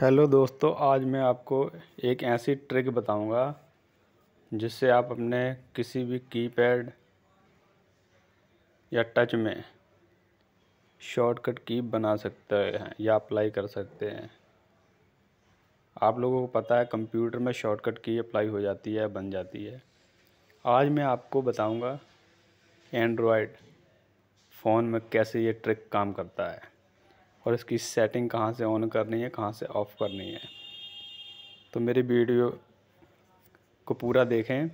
hello दोस्तों आज मैं आपको एक ऐसी ट्रिक बताऊंगा जिससे आप अपने किसी भी कीपैड या टच में शॉर्टकट की बना सकते हैं या अप्लाई कर सकते हैं आप लोगों को पता है कंप्यूटर में शॉर्टकट की अप्लाई हो जाती है बन जाती है आज मैं आपको बताऊंगा एंड्रॉयड फ़ोन में कैसे ये ट्रिक काम करता है और इसकी सेटिंग कहाँ से ऑन करनी है कहाँ से ऑफ़ करनी है तो मेरी वीडियो को पूरा देखें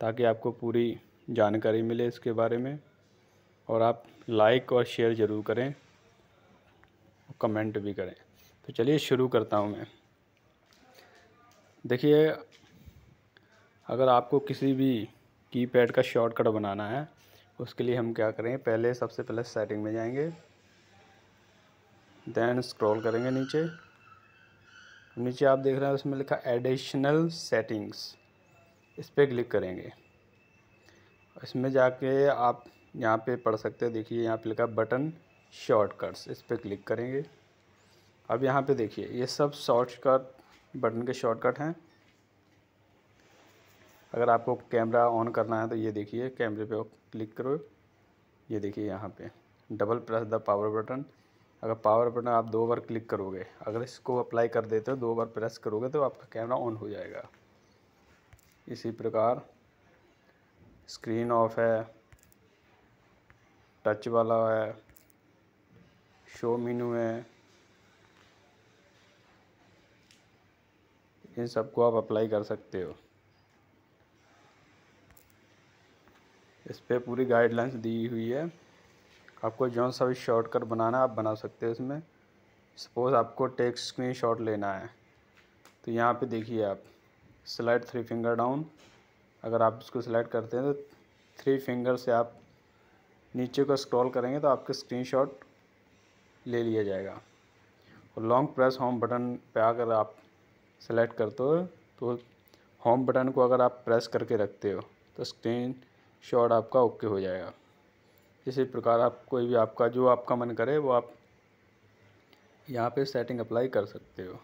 ताकि आपको पूरी जानकारी मिले इसके बारे में और आप लाइक और शेयर ज़रूर करें और कमेंट भी करें तो चलिए शुरू करता हूँ मैं देखिए अगर आपको किसी भी कीपैड का शॉर्टकट बनाना है उसके लिए हम क्या करें पहले सबसे पहले सेटिंग में जाएंगे देन स्क्रॉल करेंगे नीचे नीचे आप देख रहे हैं उसमें लिखा एडिशनल सेटिंग्स इस पर क्लिक करेंगे इसमें जाके आप यहाँ पे पढ़ सकते हैं देखिए यहाँ पे लिखा बटन शॉर्टकट्स इस पर क्लिक करेंगे अब यहाँ पे देखिए ये सब शॉर्टकट बटन के शॉर्टकट हैं अगर आपको कैमरा ऑन करना है तो ये देखिए कैमरे पे क्लिक करो ये देखिए यहाँ पे double press the power button अगर पावर बटन आप दो बार क्लिक करोगे अगर इसको अप्लाई कर देते हो दो बार प्रेस करोगे तो आपका कैमरा ऑन हो जाएगा इसी प्रकार स्क्रीन ऑफ है टच वाला है शो मीनू है इन सबको आप अप्लाई कर सकते हो इस पर पूरी गाइडलाइंस दी हुई है आपको जो सा भी शॉर्ट कट बनाना आप बना सकते हो इसमें सपोज़ आपको टेक्स्ट स्क्रीन शॉट लेना है तो यहाँ पे देखिए आप स्लाइड थ्री फिंगर डाउन अगर आप इसको सिलेक्ट करते हैं तो थ्री फिंगर से आप नीचे को स्क्रॉल करेंगे तो आपका शॉट ले लिया जाएगा और लॉन्ग प्रेस होम बटन पे अगर आप सेलेक्ट करते हो तो होम बटन को अगर आप प्रेस करके रखते हो तो स्क्रीन शॉट आपका ओके हो जाएगा इसी प्रकार आप कोई भी आपका जो आपका मन करे वो आप यहाँ पे सेटिंग अप्लाई कर सकते हो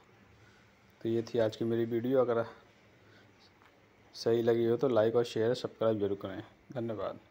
तो ये थी आज की मेरी वीडियो अगर सही लगी हो तो लाइक और शेयर सब्सक्राइब जरूर करें धन्यवाद